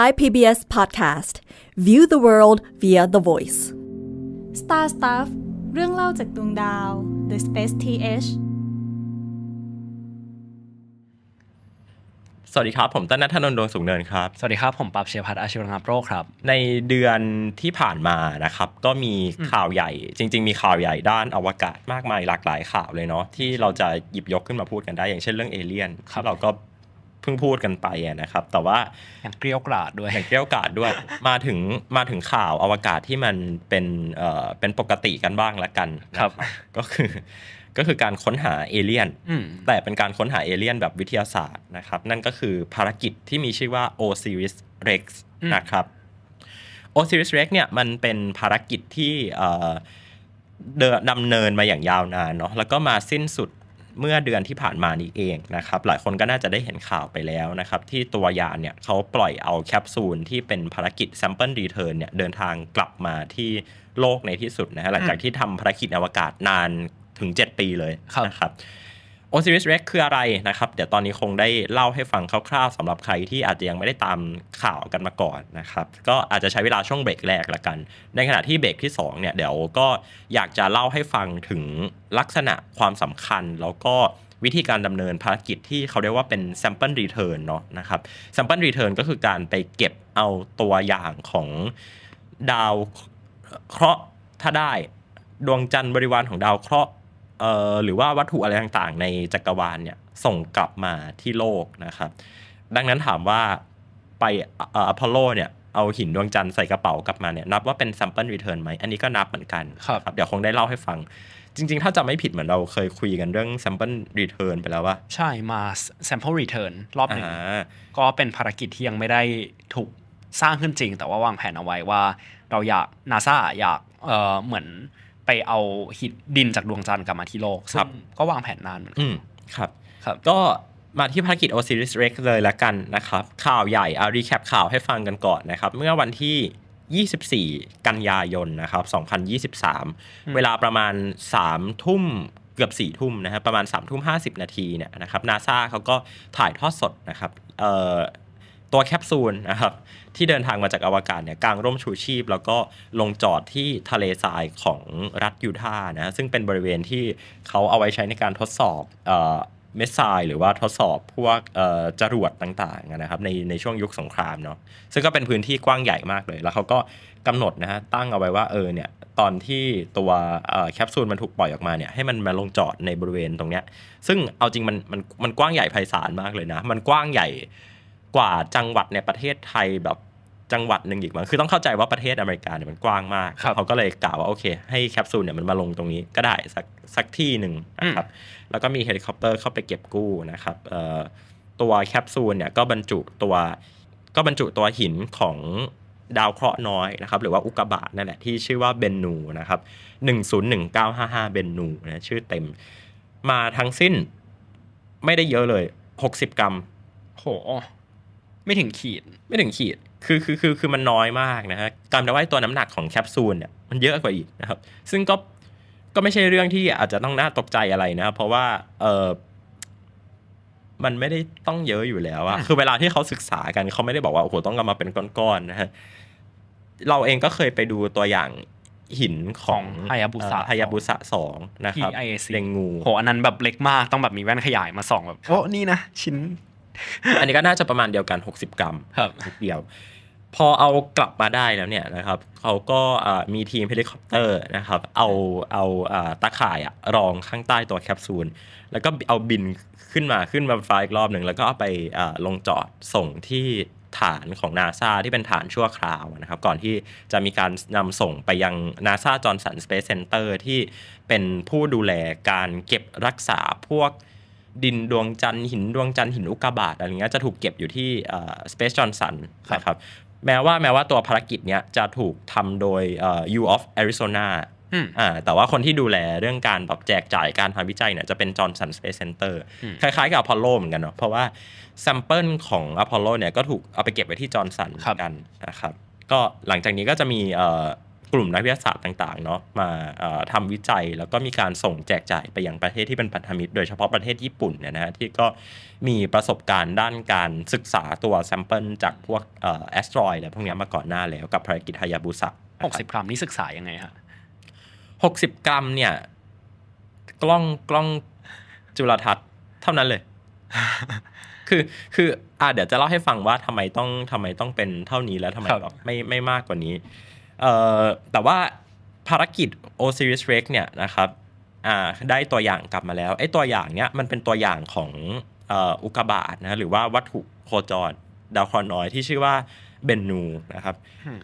Thai PBS Podcast View the world via the voice Star Stuff เรื่องเล่าจากดวงดาว The Space TH สวัสดีครับ ผมต้นนัทนนท์ ดวงสุขเนิน ครับ สวัสดีครับ ผมปับเชียพัฒน์อาชีวรังโรคครับ ใน เดือน ที่ ผ่าน มา นะครับ ก็ มี ข่าว ใหญ่ จริง ๆ มี ข่าว ใหญ่ ด้าน อวกาศ มากมาย หลากหลาย ข่าว เลยเนาะ ที่ เราจะ หยิบ ยก ขึ้น มา พูด กัน ได้ อย่าง เช่น เรื่อง เอเลี่ยนเราก็พิ่งพูดกันไปนะครับแต่ว่าอย่างเกลียวกราดด้วยอย่างเกลียวกราดด้วยมาถึงมาถึงข่าวอวกาศที่มันเป็นเอ่อเป็นปกติกันบ้างละกันครับก็คือก็คือการค้นหาเอเลี่ยนแต่เป็นการค้นหาเอเลี่ยนแบบวิทยาศาสตร์นะครับ นั่นก็คือภารกิจที่มีชื่อว่า Osiris Rex นะครับ Osiris Rex เนี่ยมันเป็นภารกิจที่เดินดำเนินมาอย่างยาวนานเนาะแล้วก็มาสิ้นสุดเมื่อเดือนที่ผ่านมานี้เองนะครับ หลายคนก็น่าจะได้เห็นข่าวไปแล้วนะครับ ที่ตัวยานเนี่ยเขาปล่อยเอาแคปซูลที่เป็นภารกิจ Sample Return เนี่ยเดินทางกลับมาที่โลกในที่สุดนะฮะหลังจากที่ทำภารกิจอวกาศนานถึง 7 ปีเลยนะครับ Osiris Rex คืออะไรนะครับ เดี๋ยวตอนนี้คงได้เล่าให้ฟังคร่าวๆสำหรับใครที่อาจจะยังไม่ได้ตามข่าวกันมาก่อนนะครับ ก็อาจจะใช้เวลาช่วงเบรกแรกละกัน ในขณะที่เบรกที่ 2 เนี่ย เดี๋ยวก็อยากจะเล่าให้ฟังถึงลักษณะความสำคัญแล้วก็วิธีการดำเนินภารกิจที่เขาเรียกว่าเป็น sample return เนาะนะครับ sample return ก็คือการไปเก็บเอาตัวอย่างของดาวเคราะห์ถ้าได้ดวงจันทร์บริวารของดาวเคราะห์เอ่อหรือว่าวัตถุอะไรต่างๆในจักรวาลเนี่ย ส่งกลับมาที่โลกนะครับ ดังนั้นถามว่าไปอพอลโลเนี่ย เอาหินดวงจันทร์ใส่กระเป๋ากลับมาเนี่ย นับว่าเป็นซัมเปิลรีเทิร์นไหม อันนี้ก็นับเหมือนกันครับรบเดี๋ยวคงได้เล่าให้ฟังจริงๆ ถ้าจะไม่ผิดเหมือนเราเคยคุยกันเรื่องซัมเปิลรีเทิร์นไปแล้วว่า ใช่มาซัมเปิลรีเทิร์นรอบหนึ่งก็เป็นภารกิจที่ยังไม่ได้ถูกสร้างขึ้นจริง แต่ว่าวางแผนเอาไว้ว่าเราอยากนาซาอยากเออ่เหมือนไปเอาหินดินจากดวงจันทร์กลับมาที่โลกครับก็วางแผนนานอืมนกครับครับ ก็มาที่ภารกิจ Osiris Rex เลยละกันนะครับข่าวใหญ่เอารีแคปข่าวให้ฟังกันก่อนนะครับ เมื่อวันที่ 24 กันยายน นะครับ 2023 เวลาประมาณ 3 ทุ่มเกือบ 4 ทุ่มนะครับประมาณ 3 ทุ่ม 50 นาทีเนี่ยนะครับนาซาเขาก็ถ่ายทอดสดนะครับตัวแคปซูลนะครับที่เดินทางมาจากอวกาศเนี่ยกางร่มชูชีพ แล้วก็ลงจอดที่ทะเลทรายของรัฐยูทาห์นะซึ่งเป็นบริเวณที่เขาเอาไว้ใช้ในการทดสอบเมสไซหรือว่าทดสอบพวกจรวดต่างๆนะครับในในช่วงยุคสงครามเนาะซึ่งก็เป็นพื้นที่กว้างใหญ่มากเลยแล้วเขาก็กำหนดนะฮะตั้งเอาไว้ว่าเออเนี่ยตอนที่ตัวแคปซูลมันถูกปล่อยออกมาเนี่ยให้มันมาลงจอดในบริเวณตรงเนี้ยซึ่งเอาจริงมันมันมันกว้างใหญ่ไพศาลมากเลยนะ มันกว้างใหญ่กว่าจังหวัดในประเทศไทยแบบจังหวัดหนึ่งอีกมั้งคือต้องเข้าใจว่าประเทศอเมริกาเนี่ยมันกว้างมาก เขาก็เลยกล่าวว่าโอเคให้แคปซูลเนี่ยมันมาลงตรงนี้ก็ได้สักสักที่หนึ่งนะครับ แล้วก็มีเฮลิคอปเตอร์เข้าไปเก็บกู้นะครับตัวแคปซูลเนี่ยก็บรรจุตัวก็บรรจุตัวหินของดาวเคราะห์น้อยนะครับ หรือว่าอุกกาบาตนั่นแหละที่ชื่อว่าเบนนูนะครับ101955เบนนูนะชื่อเต็ม มาทั้งสิ้นไม่ได้เยอะเลย 60 กรัมโหไม่ถึงขีด ไม่ถึงขีด คือ คือ คือ คือมันน้อยมากนะฮะกำได้ว่าตัวน้ำหนักของแคปซูลเนี่ย มันเยอะกว่าอีกนะครับ ซึ่งก็ ก็ไม่ใช่เรื่องที่อาจจะต้องน่าตกใจอะไรนะเพราะว่า เออมันไม่ได้ต้องเยอะอยู่แล้วอะคือเวลาที่เขาศึกษากันเขาไม่ได้บอกว่าโอ้โหต้องกำมาเป็นก้อนๆนะฮะ เราเองก็เคยไปดูตัวอย่างหินของพายาบุสะพายาบุสะสองนะครับเลงงู โห อันนั้นแบบเล็กมากต้องแบบมีแว่นขยายมาส่องแบบโอ้นี่นะชิ้นอันนี้ก็น่าจะประมาณเดียวกัน 60 กรัมครับเดียว พอเอากลับมาได้แล้วเนี่ยนะครับ เขาก็มีทีมเฮลิคอปเตอร์นะครับ เอาเอาตะข่ายรองข้างใต้ตัวแคปซูล แล้วก็เอาบินขึ้นมาขึ้นมาฟ้าอีกรอบหนึ่ง แล้วก็เอาไปลงจอดส่งที่ฐานของนาซาที่เป็นฐานชั่วคราวนะครับ ก่อนที่จะมีการนำส่งไปยังนาซาจอร์นสันสเปซเซนเตอร์ที่เป็นผู้ดูแลการเก็บรักษาพวกดินดวงจันทร์หิน ดวงจันทร์หินอุกกาบาตอะไรเงี้ยจะถูกเก็บอยู่ที่สเปซจอนสันนะครับแม้ว่าแม้ว่าตัวภารกิจเนี้ยจะถูกทำโดย U of Arizona อ่าแต่ว่าคนที่ดูแลเรื่องการแบบแจกจ่ายการทำวิจัยเนี่ยจะเป็นจอนสันสเปซเซ็นเตอร์คล้ายๆ กับอพอลโลเหมือนกันเนาะเพราะว่าซัมเปิลของอพอลโลเนี่ยก็ถูกเอาไปเก็บไว้ที่จอห์นสันกันนะครับก็หลังจากนี้ก็จะมีกลุ่มนักวิทยาศาสตร์ต่างๆเนาะมาทำวิจัยแล้วก็มีการส่งแจกจ่ายไปยังประเทศที่เป็นพันธมิตร โดยเฉพาะประเทศญี่ปุ่นเนี่ยนะฮะที่ก็มีประสบการณ์ด้านการศึกษาตัวแซมเปิลจากพวกแอสตรอยและพวกนี้มาก่อนหน้าแล้วกับภารกิจฮายาบุสะ60 กรัมนี่ศึกษายังไงฮะ 60 กรัมเนี่ยกล้องกล้องจุลทรรศน์เท่านั้นเลย คือคืออ่าเดี๋ยวจะเล่าให้ฟังว่าทำไมต้องทำไมต้องเป็นเท่านี้แล้วทำไมไม่ไม่มากกว่านี้แต่ว่าภารกิจ o s i r i s rex เนี่ยนะครับได้ตัวอย่างกลับมาแล้วไอ้ตัวอย่างเนี้ยมันเป็นตัวอย่างของอุกกาบาตนะหรือว่าวัตถุโคจรดาวเคราะห์น้อยที่ชื่อว่าเบนนูนะครับ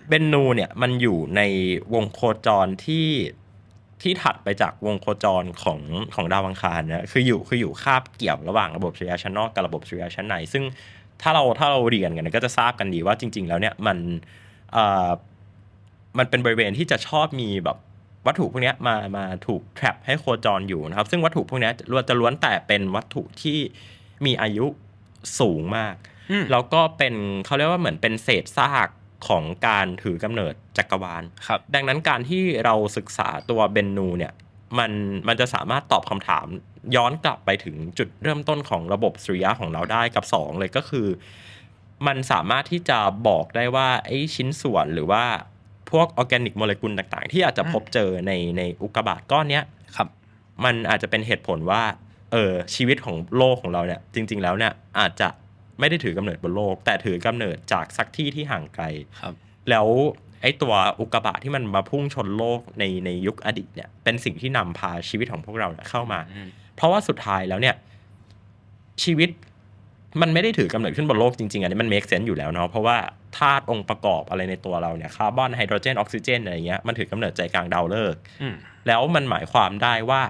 เบนนูเนี่ยมันอยู่ในวงโคจรที่ที่ถัดไปจากวงโคจรของของดาวอังคารนะคืออยู่คืออยู่คาบเกี่ยวระหว่างระบบสุริยะชั้นนอกกับระบบสุริยะชั้นใน ซึ่งถ้าเราถ้าเราเรียนกันก็จะทราบกันดีว่าจริง ๆแล้วเนี่ยมันมันเป็นบริเวณที่จะชอบมีแบบวัตถุพวกนี้มามาถูกแทรปให้โคจรอยู่นะครับ ซึ่งวัตถุพวกนี้ล้วนจะล้วนแต่เป็นวัตถุที่มีอายุสูงมาก แล้วก็เป็นเขาเรียกว่าเหมือนเป็นเศษซากของการถือกำเนิดจักรวาล ครับดังนั้นการที่เราศึกษาตัวเบนนูเนี่ย มันมันจะสามารถตอบคำถามย้อนกลับไปถึงจุดเริ่มต้นของระบบสุริยะของเราได้กับ 2 เลยก็คือ มันสามารถที่จะบอกได้ว่าไอ้ชิ้นส่วนหรือว่าพวกออร์แกนิกโมเลกุลต่าง ๆ ที่อาจจะพบเจอในในอุกกาบาตก้อนเนี้ยครับ มันอาจจะเป็นเหตุผลว่า เออชีวิตของโลกของเราเนี่ยจริง ๆแล้วเนี่ยอาจจะไม่ได้ถือกำเนิดบนโลก แต่ถือกำเนิดจากสักที่ที่ห่างไกลครับ แล้วไอ้ตัวอุกกาบาตที่มันมาพุ่งชนโลกในในยุคอดีตเนี่ยเป็นสิ่งที่นำพาชีวิตของพวกเราเเข้ามา เพราะว่าสุดท้ายแล้วเนี่ยชีวิตมันไม่ได้ถือกำเนิดขึ้นบนโลกจริงๆอันนี้มันเมคเซนต์อยู่แล้วเนาะเพราะว่าธาตุองค์ประกอบอะไรในตัวเราเนี่ยคาร์บอนไฮโดรเจนออกซิเจนอะไรเงี้ยมันถือกำเนิดใจกลางดาวฤกษ์แล้วมันหมายความได้ว่า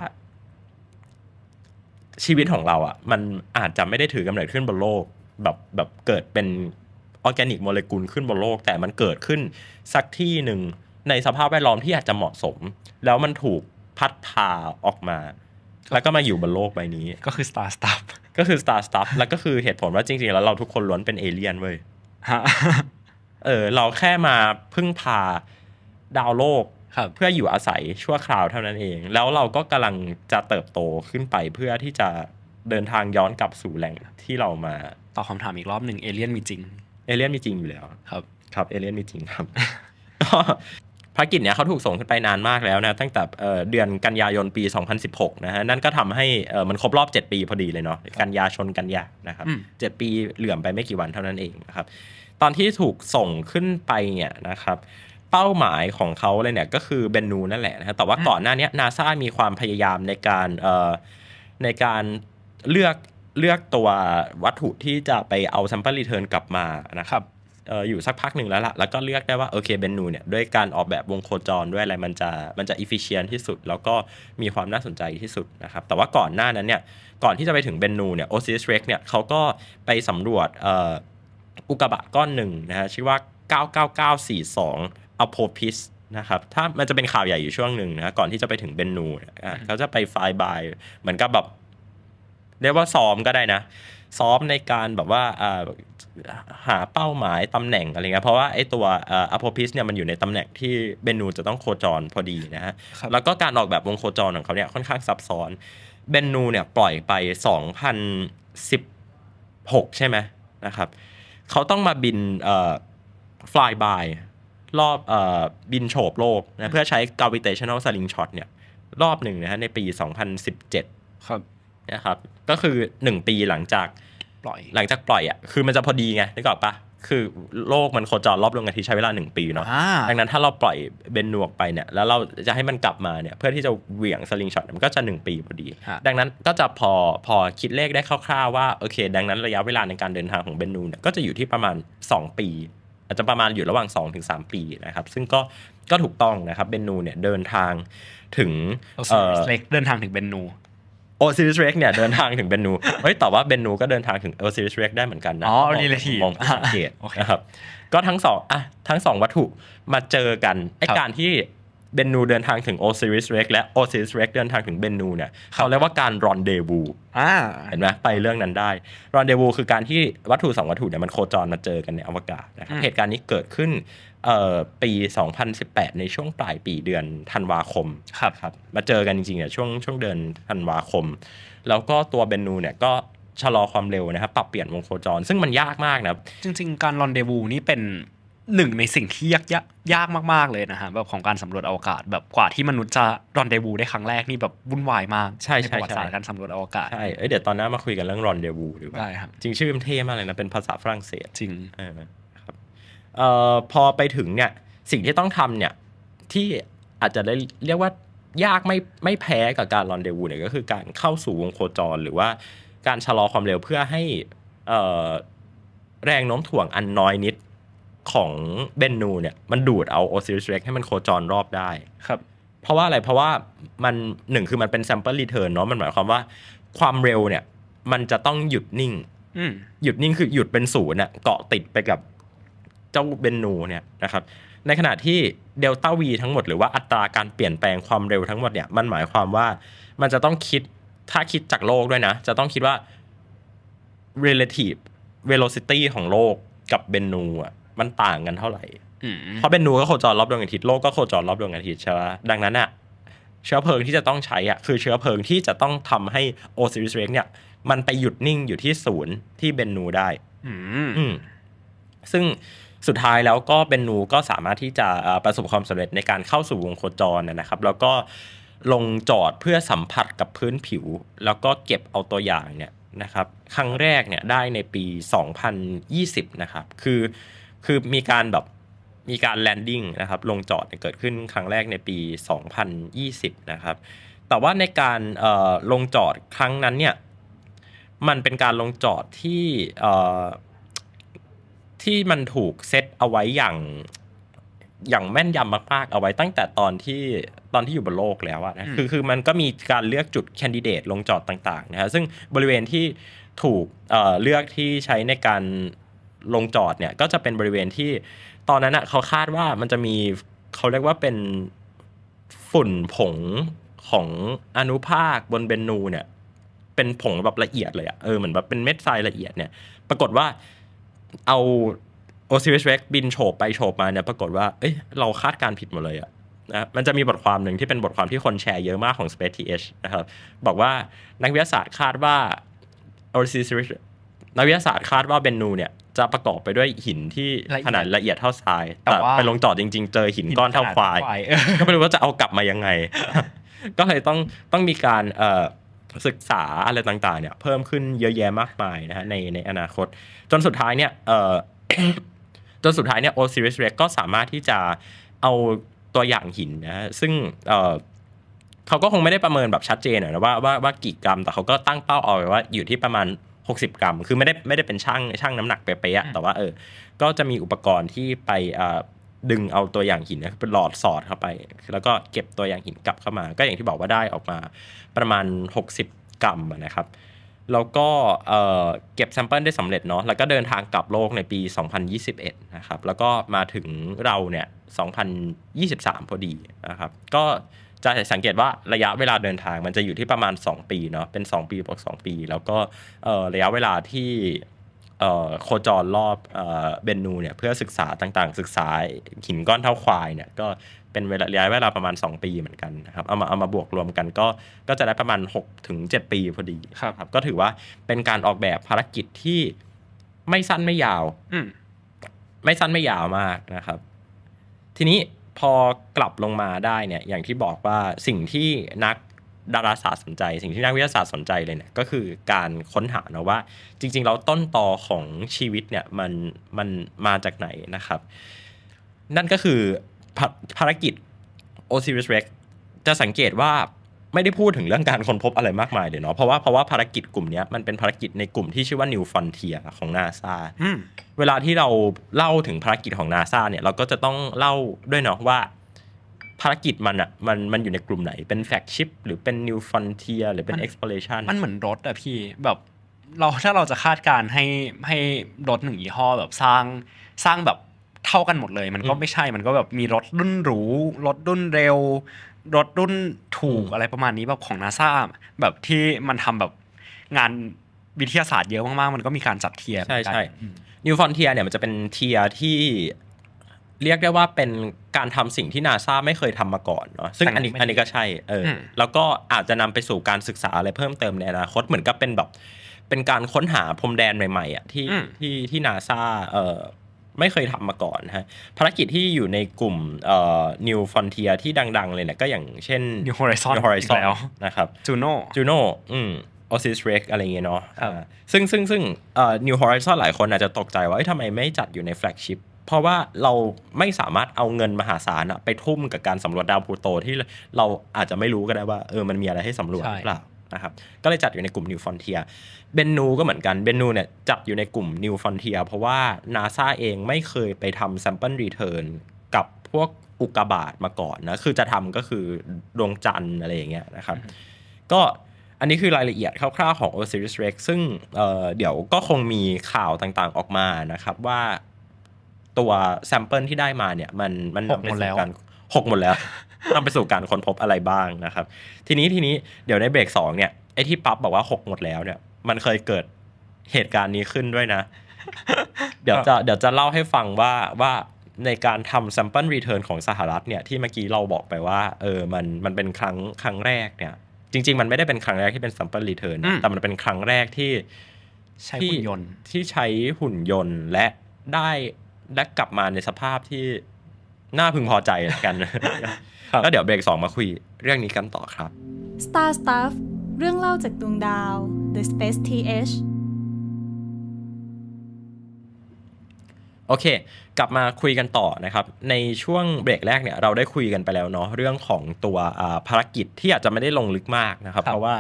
ชีวิตของเราอะ่ะ มันอาจจะไม่ได้ถือกำเนิดขึ้นบนโลกแบบแบบเกิดเป็นออร์แกนิกโมเลกุลขึ้นบนโลก แต่มันเกิดขึ้นสักที่หนึ่ง ในสภาพแวดล้อมที่อาจจะเหมาะสม แล้วมันถูกพัดพาออกมา แล้วก็มาอยู่บนโลกใบนี้ก็คือ Star Stuff ก็คือ Star Stuff แล้วก็คือเหตุผลว่าจริงๆ แล้วเราทุกคนล้วนเป็นเอเลี่ยนเว้ย เออ เราแค่มาพึ่งพาดาวโลกเพื่ออยู่อาศัยชั่วคราวเท่านั้นเอง แล้วเราก็กำลังจะเติบโตขึ้นไปเพื่อที่จะเดินทางย้อนกลับสู่แหล่งที่เรามาตอบคำถามอีกรอบหนึ่งเอเลี่ยนมีจริง เอเลี่ยนมีจริงอยู่แล้ว ครับครับเอเลี่ยนมีจริงครับภารกิจเนี่ยเขาถูกส่งขึ้นไปนานมากแล้วนะ ตั้งแต่เดือนกันยายนปี 2016 นะฮะนั่นก็ทำให้มันครบรอบ 7 ปีพอดีเลยเนาะกันยาชนกันยานะครับ7ปีเหลื่อมไปไม่กี่วันเท่านั้นเองนะครับ ตอนที่ถูกส่งขึ้นไปเนี่ยนะครับ เป้าหมายของเขาเลยเนี่ย ก็คือเบนนูนั่นแหละนะแต่ว่าก่อนหน้านี้นาซามีความพยายามในการในการเลือกเลือกตัววัตถุที่จะไปเอาซัมเปิลรีเทิร์นกลับมานะครับอยู่สักพักหนึ่งแล้วล่ะ แล้วก็เลือกได้ว่าโอเคเบนนูเนี่ยด้วยการออกแบบวงโคจรด้วยอะไรมันจะมันจะอิฟฟิเชนที่สุด แล้วก็มีความน่าสนใจที่สุดนะครับ แต่ว่าก่อนหน้านั้นเนี่ย ก่อนที่จะไปถึงเบนนูเนี่ยโอซิสเร็กเนี่ยเขาก็ไปสำรวจอุกกาบาตก้อนหนึ่งนะฮะชื่อว่า 99942อโพพิสนะครับถ้ามันจะเป็นข่าวใหญ่อยู่ช่วงหนึ่งนะก่อนที่จะไปถึงเบนูเขาจะไปไฟบายเหมือนกับแบบเรียกว่าซ้อม ก็ได้นะซ้อมในการแบบว่าหาเป้าหมายตำแหน่งอะไรเงี้ยเพราะว่าไอ้ตัวอัพโพพิสเนี่ยมันอยู่ในตำแหน่งที่เบนูจะต้องโคจรพอดีนะฮะแล้วก็การออกแบบวงโคจรของเขาเนี่ยค่อนข้างซับซ้อนเบนูเนี่ยปล่อยไป 2016 ใช่ไหมนะครับเขาต้องมาบินเอ่อายบ b ยรอบเอ่อบินโฉบโลกนะเพื่อใช้ gravitational sling shot เนี่ยรอบหนึ่งนะฮะในปี 2017 ครับนะครับก็คือ 1 ปีหลังจากปล่อยหลังจากปล่อยอ่ะคือมันจะพอดีไงนึกออกปะคือโลกมันโคจรรอบดวงอาทิตย์ใช้เวลา 1 ปีเนาะดังนั้นถ้าเราปล่อยเบนนูกไปเนี่ยแล้วเราจะให้มันกลับมาเนี่ยเพื่อที่จะเหวี่ยงสลิงช็อตมันก็จะ 1 ปีพอดี ดังนั้นก็จะพอพอคิดเลขได้คร่าวๆว่า โอเค ดังนั้นระยะเวลาในการเดินทางของเบนนูเนี่ยก็จะอยู่ที่ประมาณ 2 ปี อาจจะประมาณอยู่ระหว่าง2-3ปีนะครับซึ่งก็ก็ถูกต้องนะครับเบนนูเนี่ยเดินทางถึงเออเดินทางถึงเบนนูโอซิริสเร็กเนี่ย เดินทางถึงเบนนู เฮ้ยแต่ว่าเบนนูก็เดินทางถึงโอซิริสเร็กได้เหมือนกันนะ อ๋อรีเลทีฟมองงเกตนะครับ ก็ทั้งสอง อ่ะ ทั้งสองวัตถุมาเจอกัน ไอการที่เบนนูเดินทางถึงโอซิริสเร็กและโอซิริสเร็กเดินทางถึงเบนนูเนี่ยเขาเรียกว่าการรอนเดวูเห็นไหมไปเรื่องนั้นได้ รอนเดวูคือการที่วัตถุสองวัตถุเนี่ยมันโคจรมาเจอกันในอวกาศนะครับเหตุการณ์นี้เกิดขึ้นปี 2018 ในช่วงปลายปีเดือนธันวาคมครับครับมาเจอกันจริงๆเนี่ยช่วงช่วงเดือนธันวาคม แล้วก็ตัวเบนนูเนี่ยก็ชะลอความเร็วนะครับปรับเปลี่ยนวงโคจร ซึ่งมันยากมากนะจริงๆ การรอนเดวูนี่เป็นหนึ่งในสิ่งที่ยากยากยากมาก ๆ เลยนะฮะแบบของการสำรวจอวกาศ แบบกว่าที่มนุษย์จะรอนเดวูได้ครั้งแรกนี่แบบวุ่นวายมากใช่ใช่ประวัติศาสตร์การสำรวจอวกาศใช่เอ้เดี๋ยวตอนหน้ามาคุยกันเรื่องรอนเดวูดีกว่าได้ครับ จริงชื่อมันเท่มากเลยนะ เป็นภาษาฝรั่งเศสจริงเออครับเอ่อพอไปถึงเนี่ยสิ่งที่ต้องทำเนี่ย ที่อาจจะได้เรียกว่ายากไม่ไม่แพ้กับการรอนเดวูเนี่ยก็คือการเข้าสู่วงโคจรหรือว่าการชะลอความเร็วเพื่อให้แรงโน้มถ่วงอันน้อยนิดของเบนนูเนี่ยมันดูดเอาโอซิริสเร็กให้มันโคจรรอบได้ครับเพราะว่าอะไร เพราะว่ามันหนึ่งคือมันเป็นแซมเปิลรีเทิร์นเนาะมันหมายความว่า ความเร็วเนี่ย มันจะต้องหยุดนิ่งหยุดนิ่งคือหยุดเป็นศูนย์เกาะติดไปกับเจ้าเบนนูเนี่ยนะครับ ในขณะที่เดลต้าวีทั้งหมด หรือว่าอัตราการเปลี่ยนแปลงความเร็วทั้งหมดเนี่ยมันหมายความว่า มันจะต้องคิดถ้าคิดจากโลกด้วยนะจะต้องคิดว่า relative velocity ของโลกกับเบนนูอ่ะมันต่างกันเท่าไหร่เพราะเบนนูก็โคจรรอบดวงอาทิตย์โลกก็โคจรรอบดวงอาทิตย์ใช่ไหมดังนั้นอ่ะเชื้อเพลิงที่จะต้องใช้อ่ะคือเชื้อเพลิงที่จะต้องทำให้โอซิริสเร็กเนี่ย มันไปหยุดนิ่งอยู่ที่ศูนย์ที่เบนนูได้อืมซึ่งสุดท้ายแล้วก็เบนนูก็สามารถที่จะประสบความสำเร็จในการเข้าสู่วงโคจรนะครับ แล้วก็ลงจอดเพื่อสัมผัสกับพื้นผิว แล้วก็เก็บเอาตัวอย่างเนี่ยนะครับครั้งแรกเนี่ยได้ในปี2020 นะครับคือคือมีการแบบมีการแลนดิ้งนะครับลงจอดเกิดขึ้นครั้งแรกในปี 2020นะครับแต่ว่าในการลงจอดครั้งนั้นเนี่ยมันเป็นการลงจอดที่ที่มันถูกเซตเอาไว้อย่างอย่างแม่นยำมาก ๆ เอาไว้ตั้งแต่ตอนที่ตอนที่อยู่บนโลกแล้วอะนะคือคือมันก็มีการเลือกจุดแคนดิเดตลงจอดต่าง ๆ นะฮะซึ่งบริเวณที่ถูกเลือกที่ใช้ในการลงจอดเนี่ยก็จะเป็นบริเวณที่ตอนนั้นอะเขาคาดว่ามันจะมีเขาเรียกว่าเป็นฝุ่นผงของอนุภาคบนเบนนูเนี่ยเป็นผงแบบละเอียดเลยอะเออเหมือนแบบเป็นเม็ดทรายละเอียดเนี่ย ปรากฏว่าเอาโอซิเวสเวกบินโฉบไปโฉบมาเนี่ยปรากฏว่าเอ้ยเราคาดการผิดหมดเลยอะนะมันจะมีบทความหนึ่งที่เป็นบทความที่คนแชร์เยอะมากของ Space TH นะครับบอกว่านักวิทยาศาสตร์คาดว่าโอซิเวสนักวิทยาศาสตร์คาดว่าเบนนูเนี่ยจะประกอบไปด้วยหินที่ขนาดละเอียดเท่าทราย แต่ไปลงจอดจริงๆเจอหินก้อนเท่าควายก็ไม่รู้ว่าจะเอากลับมายังไง ก็เลยต้องต้องมีการศึกษาอะไรต่างๆ เนี่ย เพิ่มขึ้นเยอะแยะมากมายนะฮะในในอนาคต จนสุดท้ายเนี่ยจนสุดท้ายเนี่ยโอซิริสเรกก็สามารถที่จะเอาตัวอย่างหินนะฮะซึ่งเขาก็คงไม่ได้ประเมินแบบชัดเจนนะว่าว่าว่ากี่กรัมแต่เขาก็ตั้งเป้าเอาไว้ว่าอยู่ที่ประมาณ60กรัม คือไม่ได้ไม่ได้เป็นช่างช่างน้ำหนักเป๊ะๆแต่ว่าเออ ก็จะมีอุปกรณ์ที่ไปดึงเอาตัวอย่างหินเป็นหลอดสอดเข้าไป แล้วก็เก็บตัวอย่างหินกลับเข้ามา ก็อย่างที่บอกว่าได้ออกมาประมาณ 60 กรัมนะครับ แล้วก็เก็บแซมเปิลได้สำเร็จเนาะ แล้วก็เดินทางกลับโลกในปี 2021นะครับ แล้วก็มาถึงเราเนี่ย2023 พอดีนะครับ ก็จะสังเกตว่าระยะเวลาเดินทางมันจะอยู่ที่ประมาณ 2 ปีเนาะเป็น 2 ปีบวก2 ปี แล้วก็ระยะเวลาที่โคจรรอบเบนนูเนี่ยเพื่อศึกษาต่างๆ ศึกษาหินก้อนเท่าควายเนี่ยก็เป็นเวลาระยะเวลาประมาณ 2 ปีเหมือนกันนะครับเอามาเอามาบวกรวมกัน ก็ก็จะได้ประมาณ6ถึง7ปีพอดีครับ ก็ถือว่าเป็นการออกแบบภารกิจที่ไม่สั้นไม่ยาวไม่สั้นไม่ยาวมากนะครับ ทีนี้พอกลับลงมาได้เนี่ยอย่างที่บอกว่าสิ่งที่นักดาราศาสตร์สนใจ สิ่งที่นักวิทยาศาสตร์สนใจเลยเนี่ยก็คือการค้นหานะว่าจริงๆ เราต้นตอของชีวิตเนี่ยมันมันมาจากไหนนะครับ นั่นก็คือภารกิจ Osiris Rex จะสังเกตว่าไม่ได้พูดถึงเรื่องการค้นพบอะไรมากมายเลยเนาะ เพราะว่าเพราะว่าภารกิจกลุ่มนี้มันเป็นภารกิจในกลุ่มที่ชื่อว่า New Frontier ของนาซาเวลาที่เราเล่าถึงภารกิจของนาซาเนี่ยเราก็จะต้องเล่าด้วยเนาะว่า ภารกิจมันอะมันมันอยู่ในกลุ่มไหนเป็นแฟกชิพหรือเป็น New Frontier หรือเป็น Exploration มันเหมือนรถอะพี่แบบเราถ้าเราจะคาดการให้ให้รถหนึ่งยี่ห้อแบบสร้างสร้างแบบเท่ากันหมดเลยมันก็ไม่ใช่มันก็แบบมีรถรุ่นหรู รถรุ่นเร็ว รถรุ่นถูกอะไรประมาณนี้แบบของนาซาแบบที่มันทำแบบงานวิทยาศาสตร์เยอะมากๆมันก็มีการจัดเทียร์ใช่ใช่นิวฟอนเทียเนี่ยมันจะเป็นเทียร์ที่เรียกได้ว่าเป็นการทำสิ่งที่นาซาไม่เคยทำมาก่อนเนาะซึ่งอันนี้อันนี้ก็ใช่เออแล้วก็อาจจะนำไปสู่การศึกษาอะไรเพิ่มเติมในอนาคตเหมือนกับเป็นแบบเป็นการค้นหาพรมแดนใหม่ๆอ่ะที่ที่ที่นาซาเอ่อไม่เคยทำมาก่อนฮะภารกิจที่อยู่ในกลุ่มเอ่อ New Frontier ที่ดัง ๆ เลยเนี่ย ก็อย่างเช่น New Horizon New Horizon แล้วนะครับ Juno Juno อืม Osis Rex อะไรเงี้ยเนาะซึ่งซึ่งซึ่งเอ่อ New Horizon หลายคนอาจจะตกใจว่าทำไมไม่จัดอยู่ในแฟลกชิพเพราะว่าเราไม่สามารถเอาเงินมหาศาลไปทุ่มกับการสำรวจดาวพลูโตที่เราอาจจะไม่รู้ก็ได้ว่าเออมันมีอะไรให้สำรวจหรือเปล่านะครับก็เลยจัดอยู่ในกลุ่ม New Frontier เบนนู ก็เหมือนกัน เบนนูเนี่ยจัดอยู่ในกลุ่ม New Frontier เพราะว่า NASA เองไม่เคยไปทำ Sample Return กับพวกอุกกาบาตมาก่อนนะ คือจะทำก็คือดวงจันทร์อะไรอย่างเงี้ยนะครับ ก็อันนี้คือรายละเอียดคร่าวๆของ Osiris Rex ซึ่งเเดี๋ยวก็คงมีข่าวต่างๆออกมานะครับว่าตัวแซมเปิลที่ได้มาเนี่ยมันมันหกหมดแล้วหกหมดแล้วนำไปสู่การค้นพบอะไรบ้างนะครับ ทีนี้ทีนี้เดี๋ยวในเบรกสองเนี่ยไอ้ที่ปั๊บบอกว่าหกหมดแล้วเนี่ย มันเคยเกิดเหตุการณ์นี้ขึ้นด้วยนะ เดี๋ยวจะเดี๋ยวจะเล่าให้ฟังว่าว่าในการทำ sample return ของสหรัฐเนี่ยที่เมื่อกี้เราบอกไปว่า เออ มันมันเป็นครั้งครั้งแรกเนี่ย จริง ๆมันไม่ได้เป็นครั้งแรกที่เป็น sample return แต่มันเป็นครั้งแรกที่ ใช้หุ่นยนต์ที่ใช้หุ่นยนต์และได้และกลับมาในสภาพที่น่าพึงพอใจกันแล้วเดี๋ยวเบรกสองมาคุยเรื่องนี้กันต่อครับ Star Stuff เรื่องเล่าจากดวงดาว The Space TH โอเคกลับมาคุยกันต่อนะครับในช่วงเบรกแรกเนี่ยเราได้คุยกันไปแล้วเนาะเรื่องของตัวภารกิจที่อาจจะไม่ได้ลงลึกมากนะครับ เพราะว่า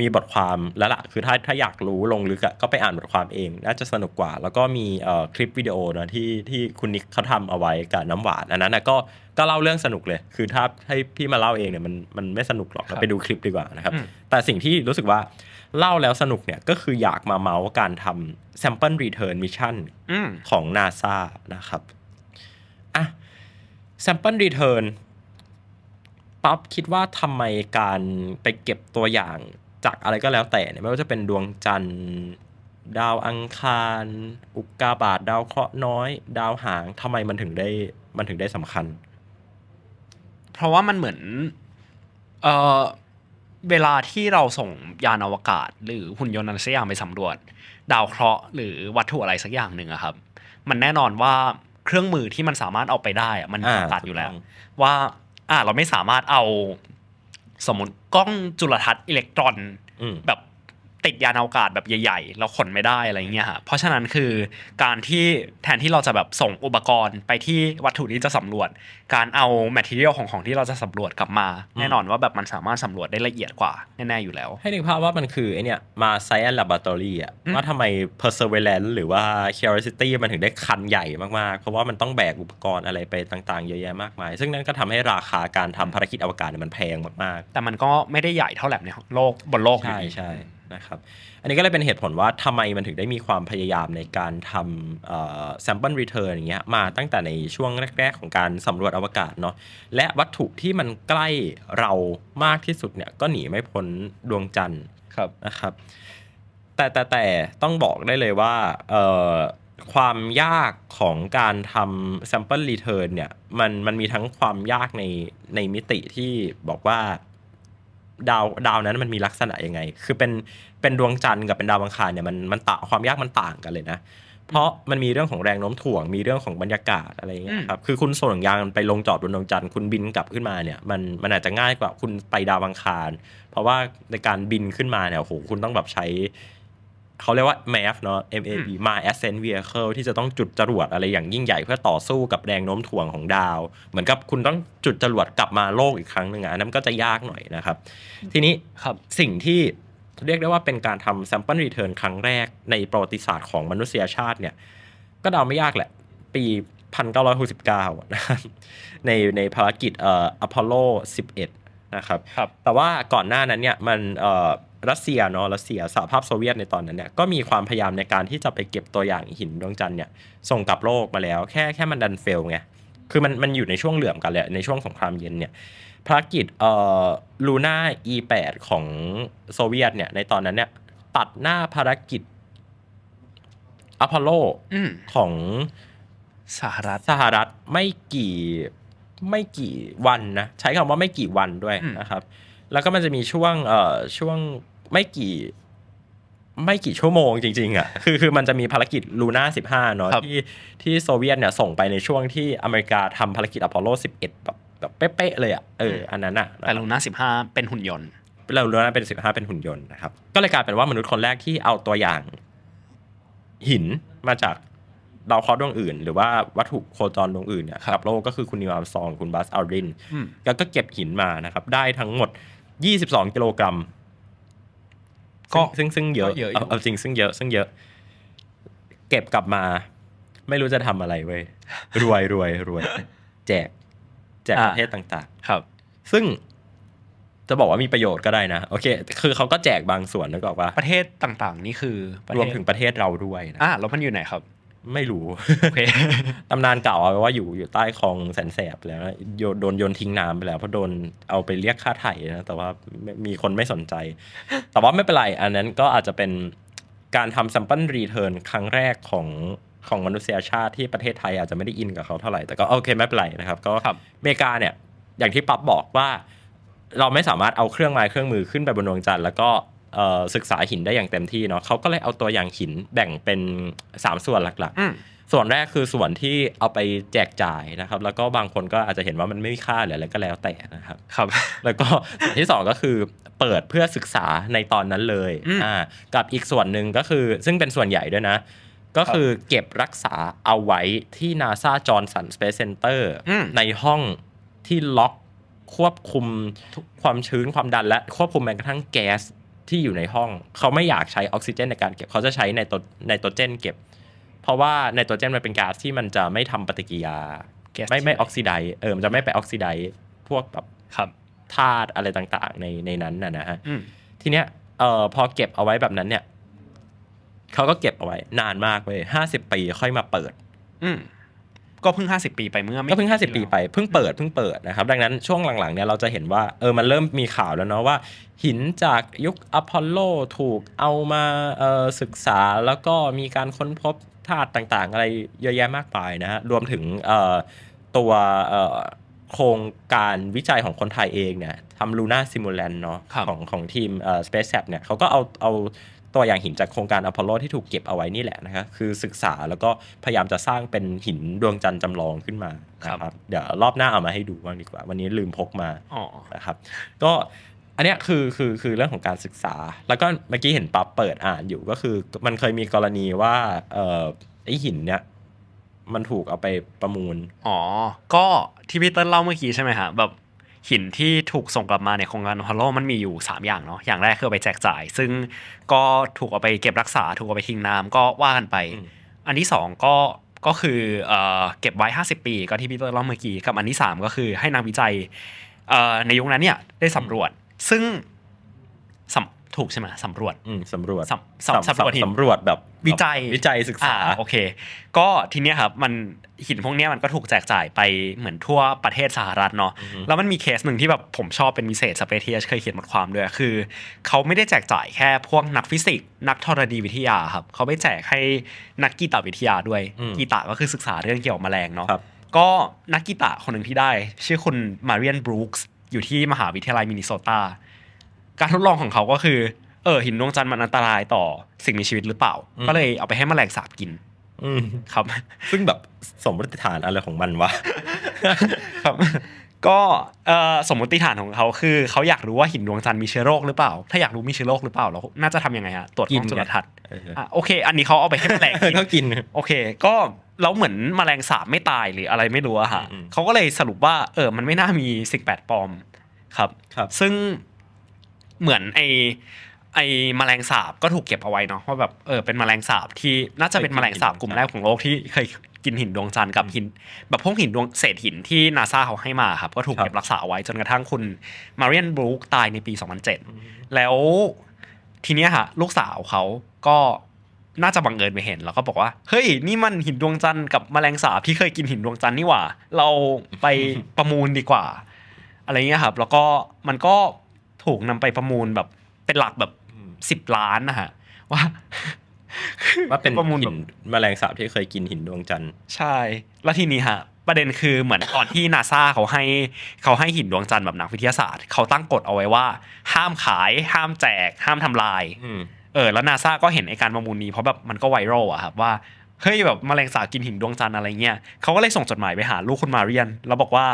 มีบทความแล้วละ่ะคือถ้าถ้าอยากรู้ลงลึกก็ไปอ่านบทความเองน่าจะสนุกกว่า แล้วก็มีคลิปวิดีโอนะที่ที่คุณนิกเขาทำเอาไว้กับน้ำหวานอันนั้นก็ก็เล่าเรื่องสนุกเลยคือถ้าให้พี่มาเล่าเองเนี่ยมันมันไม่สนุกหรอกเราไปดูคลิปดีกว่านะครับแต่สิ่งที่รู้สึกว่าเล่าแล้วสนุกเนี่ยก็คืออยากมาเมาส์การทำ sample return mission ของ NASA นะครับ อ่ะ sample return ปั๊บคิดว่าทำไมการไปเก็บตัวอย่างจากอะไรก็แล้วแต่ไม่ว่าจะเป็นดวงจันทร์ดาวอังคาร อุกกาบาตดาวเคราะห์น้อย ดาวหางทำไมมันถึงได้มันถึงได้สำคัญ เพราะว่ามันเหมือน เออเวลาที่เราส่งยานอวกาศ หรือหุ่นยนต์อันสยามไปสำรวจ ดาวเคราะห์หรือวัตถุอะไรสักอย่างหนึ่งอะครับมันแน่นอนว่าเครื่องมือที่มันสามารถเอาไปได้อะมันจำกัดอยู่แล้ว ว่า อ่าเราไม่สามารถเอา สมมติกล้องจุลทรรศน์อิเล็กตรอนแบบติดยานอวกาศแบบใหญ่ๆเราขนไม่ได้อะไรเงี้ยฮะเพราะฉะนั้นคือการที่แทนที่เราจะแบบส่งอุปกรณ์ไปที่วัตถุที่จะสำรวจการเอาแมทเทียลของของที่เราจะสำรวจกลับมา แน่นอนว่าแบบมันสามารถสำรวจได้ละเอียดกว่า แน่ๆ อยู่แล้ว ให้นึกภาพว่ามันคือไอเนี่ยมาไซอันลาบ a ต o r a t o ่ y อะว่าทำไม perseverance หรือว่า curiosity มันถึงได้คันใหญ่มากๆเพราะว่ามันต้องแบกอุปกรณ์อะไรไปต่างๆเยอะแยะมากมายซึ่งนั่นก็ทำให้ราคาการทำภารกิจอวกาศมันแพงมากๆแต่มันก็ไม่ได้ใหญ่เท่าแลบในโลกบนโลกใช่ใช่นะครับ อันนี้ก็เลยเป็นเหตุผลว่าทำไมมันถึงได้มีความพยายามในการทำ sample return อย่างเงี้ยมาตั้งแต่ในช่วงแรก ๆ ของการสำรวจอวกาศเนาะ และวัตถุที่มันใกล้เรามากที่สุดเนี่ยก็หนีไม่พ้นดวงจันทร์ครับนะครับ แต่แต่แต่ต้องบอกได้เลยว่าความยากของการทำ sample return เนี่ยมันมันมีทั้งความยากในในมิติที่บอกว่าดาวดาวนั้นมันมีลักษณะยังไง คือเป็นเป็นดวงจันทร์กับเป็นดาวอังคารเนี่ยมันมันต่างความยากมันต่างกันเลยนะ เพราะมันมีเรื่องของแรงโน้มถ่วงมีเรื่องของบรรยากาศอะไรอย่างเงี้ยครับ คือคุณส่งยางไปลงจอดบนดวงจันทร์คุณบินกลับขึ้นมาเนี่ยมันมันอาจจะง่ายกว่าคุณไปดาวอังคาร เพราะว่าในการบินขึ้นมาเนี่ยโหคุณต้องแบบใช้เขาเรียกว่า m a ฟเนาะ MAV มา Ascent Vehicle ที่จะต้องจุดจรวดอะไรอย่างยิ่งใหญ่ เพื่อต่อสู้กับแรงโน้มถ่วงของดาว เหมือนกับคุณต้องจุดจรวดกลับมาโลกอีกครั้งหนึ่งอันนั้นก็จะยากหน่อยนะครับ ทีนี้ครับสิ่งที่เรียกได้ว่าเป็นการทำ Sample Return ครั้งแรก ในประวัติศาสตร์ของมนุษยชาติเนี่ย ก็เดาไม่ยากแหละ ปี 1969นะในในภารกิจเอ่ออพอลโล 11 นะครับรบแต่ว่าก่อนหน้านั้นเนี่ยมันเอ่อรัสเซียเนาะรัสเซียสหภาพโซเวียตในตอนนั้นเนี่ยก็มีความพยายามในการที่จะไปเก็บตัวอย่างหินดวงจันทร์เนี่ย ส่งกลับโลกมาแล้ว แค่แค่มันดันเฟลไง คือมันมันอยู่ในช่วงเหลื่อมกันแหละในช่วงสงครามเย็นเนี่ยภารกิจเอ่อลูน่า E8 ของโซเวียตเนี่ยในตอนนั้นเนี่ยตัดหน้าภารกิจ อพอลโลของสหรัฐสหรัฐไม่กี่ไม่กี่วันนะ ใช้คำว่าไม่กี่วันด้วยนะครับ แล้วก็มันจะมีช่วงเอ่อช่วงไม่กี่ไม่กี่ชั่วโมงจริงๆอ่ะคือคือมันจะมีภารกิจลูน่าสิบห้าเนาะที่ที่โซเวียตเนี่ยส่งไปในช่วงที่อเมริกาทำภารกิจอพอลโลสิบเอ็ดแบบแบบเป๊ะๆ เลยอ่ะเอออันนั้นอ่ะแต่ลูน่าสิบห้าเป็นหุ่นยนต์เราลูน่าเป็นสิบห้าเป็นหุ่นยนต์นะครับ ก็เลยกลายเป็นว่ามนุษย์คนแรกที่เอาตัวอย่าง หินมาจากดาวเคราะห์ดวงอื่น หรือว่าวัตถุโคจรดวงอื่นเนี่ยกับโลกก็คือคุณนิวอัลซองคุณบัสอัลรินแล้วก็เก็บหินมานะครับ ได้ทั้งหมด22กิโลกรัมก็ซึ่งซึ่งเยอะเอาจริงซึ่งเยอะซึ่งเยอะ เก็บกลับมา ไม่รู้จะทำอะไรเว้ย รวยรวยรวยแจก แจกประเทศต่างๆ ครับ ซึ่งจะบอกว่ามีประโยชน์ก็ได้นะโอเค คือเขาก็แจกบางส่วนนึกออกว่าประเทศต่าง ๆ นี่คือ รวมถึงประเทศเราด้วยนะอ่ะแล้วมันอยู่ไหนครับไม่รู้ตำนานเก่าเอาไว้ว่าอยู่อยู่ใต้คลองแสนแสบแล้วโดนโยนทิ้งน้ำไปแล้วเพราะโดนเอาไปเรียกค่าไถ่นะแต่ว่ามีคนไม่สนใจ แต่ว่าไม่เป็นไรอันนั้นก็อาจจะเป็นการทำซัมเปิลรีเทิร์นครั้งแรกของของมนุษยชาติที่ประเทศไทยอาจจะไม่ได้อินกับเขาเท่าไหร่ แต่ก็โอเคไม่เป็นไรนะครับก็อเมริกาเนี่ย อย่างที่ปั๊บบอกว่า เราไม่สามารถเอาเครื่องไม้เครื่องมือขึ้นไปบนดวงจันทร์แล้วก็ศึกษาหินได้อย่างเต็มที่เนาะเขาก็เลยเอาตัวอย่างหินแบ่งเป็น 3 ส่วนหลักๆ ส่วนแรกคือส่วนที่เอาไปแจกจ่ายนะครับ แล้วก็บางคนก็อาจจะเห็นว่ามันไม่มีค่าหรืออะไรก็แล้วแต่นะครับ ครับ แล้วก็ส่วนที่2ก็คือเปิดเพื่อศึกษาในตอนนั้นเลย อ่า กับอีกส่วนหนึ่งก็คือซึ่งเป็นส่วนใหญ่ด้วยนะ ก็คือเก็บรักษาเอาไว้ที่นาซาจอร์นสันสเปซเซนเตอร์ในห้องที่ล็อกควบคุมความชื้นความดันและควบคุมแม้กระทั่งแก๊สที่อยู่ในห้องเขาไม่อยากใช้ออกซิเจนในการเก็บเขาจะใช้ในตัวในตัวเจนเก็บ เพราะว่าในตัวเจนมันเป็นก๊าซที่มันจะไม่ทำปฏิกิริยาไม่ไม่ออกซิไดเออมันจะไม่ไปออกซิไดพวกแบบธาตุอะไรต่าง ๆ ในในนั้นนะนะฮะทีเนี้ยเอ่อพอเก็บเอาไว้แบบนั้นเนี่ย เขาก็เก็บเอาไว้นานมากเลยห้าสิบปีค่อยมาเปิดก็เพิ่ง 50 ปีไปเมื่อไม่ก็เพิ่ง 50 ปีไป เพิ่งเปิด เพิ่งเปิดนะครับ ดังนั้นช่วงหลังๆ เนี่ยเราจะเห็นว่า เออ มันเริ่มมีข่าวแล้วเนาะว่า หินจากยุคอพอลโลถูกเอามาศึกษาแล้วก็มีการค้นพบธาตุต่างๆ อะไรเยอะแยะมากมายนะฮะรวมถึงตัวโครงการวิจัยของคนไทยเองเนี่ยทำลูน่าซิมูแลนเนาะของของทีมเอ่อสเปซแซเนี่ยเขาก็เอาเอาตัวอย่างหินจากโครงการอพอลโลที่ถูกเก็บเอาไว้นี่แหละนะครับคือศึกษาแล้วก็พยายามจะสร้างเป็นหินดวงจันทร์จำลองขึ้นมาครับ เดี๋ยวรอบหน้าเอามาให้ดูบ้างดีกว่า วันนี้ลืมพกมาอนะครับก็อันนี้คือคือคือเรื่องของการศึกษา แล้วก็เมื่อกี้เห็นปั๊บเปิดอ่านอยู่ก็คือมันเคยมีกรณีว่าเออไอหินเนี้ยมันถูกเอาไปประมูล อ๋อก็ที่พี่เติ้ลเล่าเมื่อกี้ใช่ไหมฮะแบบหินที่ถูกส่งกลับมาในโครงการฮัลโลมันมีอยู่ 3 อย่างเนาะ อย่างแรกคือไปแจกจ่าย ซึ่งก็ถูกเอาไปเก็บรักษา ถูกเอาไปทิ้งน้ำก็ว่ากันไป อันที่2ก็ ก็คือเก็บไว้ 50 ปีก็ที่พี่เตอร์เล่าเมื่อกี้กับอันที่ 3 ก็คือให้นักวิจัย ในยุคนั้นเนี่ย ได้สำรวจ ซึ่งถูกใช่ไหมสำรวจสำรวจสำรวจสำรวจแบบวิจัยวิจัยศึกษาโอเคก็ทีเนี้ยครับมันหินพวกเนี้ยมันก็ถูกแจกจ่ายไปเหมือนทั่วประเทศสหรัฐเนาะแล้วมันมีเคสหนึ่งที่แบบผมชอบเป็นพิเศษสเปเทียเคยเขียนบทความด้วย คือ เขาไม่ได้แจกจ่ายแค่พวกนักฟิสิกส์นักธรณีวิทยาครับ เขาไปแจกให้นักกีตาวิทยาด้วยกีตาก็คือศึกษาเรื่องเกี่ยวกับแมลงเนาะก็นักกีตาคนหนึ่งที่ได้ ชื่อคุณมาเรียนบรูคส์อยู่ที่มหาวิทยาลัยมินนิโซตาการทดลองของเขาก็คือ เออ หินดวงจันทร์มันอันตรายต่อสิ่งมีชีวิตหรือเปล่า ก็เลยเอาไปให้แมลงสาบกินครับ ซึ่งแบบสมมติฐานอะไรของมันวะครับ ก็สมมติฐานของเขา คือ เขาอยากรู้ว่าหินดวงจันทร์มีเชื้อโรคหรือเปล่า ถ้าอยากรู้มีเชื้อโรคหรือเปล่าเราน่าจะทํำยังไงฮะตรวจกล้องจุลทรรศน์โอเค อันนี้เขาเอาไปให้แมลงกากินโอเคก็แล้วเหมือนแมลงสาบไม่ตายหรืออะไรไม่รู้อะค่ะเขาก็เลยสรุปว่าเออ มันไม่น่ามีสิ่งแปลกปลอม ครับ ครับ ซึ่งเหมือนไอไอแมลงสาบก็ถูกเก็บเอาไว้เนาะเพราะแบบเออเป็นแมลงสาบที่น่าจะเป็นแมลงสาบกลุ่มแรกของโลกที่เคยกินหินดวงจันทร์กับหิน แบบพวกหินดวงเศษหินที่นาซาเขาให้มาครับ ก็ถูกเก็บรักษาไว้จนกระทั่งคุณมาเรียนบรูคตายในปี 2007 แล้วทีเนี้ยฮะลูกสาวเขาก็น่าจะบังเอิญไปเห็นแล้วก็บอกว่า เฮ้ย นี่มันหินดวงจันทร์กับแมลงสาบ ที่เคยกินหินดวงจันทร์นี่หว่า เราไปประมูลดีกว่า อะไรเงี้ยครับ แล้วก็มันก็ถูกนำไปประมูลแบบเป็นหลักแบบสิบล้านนะฮะว่าว่าเป็นประมูลมแมลงสาบที่เคยกินหินดวงจันทร์ใช่แล้วทีนี้ฮะประเด็นคือเหมือนตอนที่นาซาเขาให้เขาให้หินดวงจันทร์แบบนักวิทยาศาสตร์ เขาตั้งกฎเอาไว้ว่า ห้ามขาย ห้ามแจก ห้ามทำลายเออ แล้วนาซาก็เห็นไอการประมูลนี้เพราะแบบมันก็ไวรัลอะครับว่าเฮ้ยแบบแมลงสาบกินหินดวงจันทร์อะไรเงี้ย เขาก็เลยส่งจดหมายไปหาลูกคุณมาเรียนแล้วบอกว่า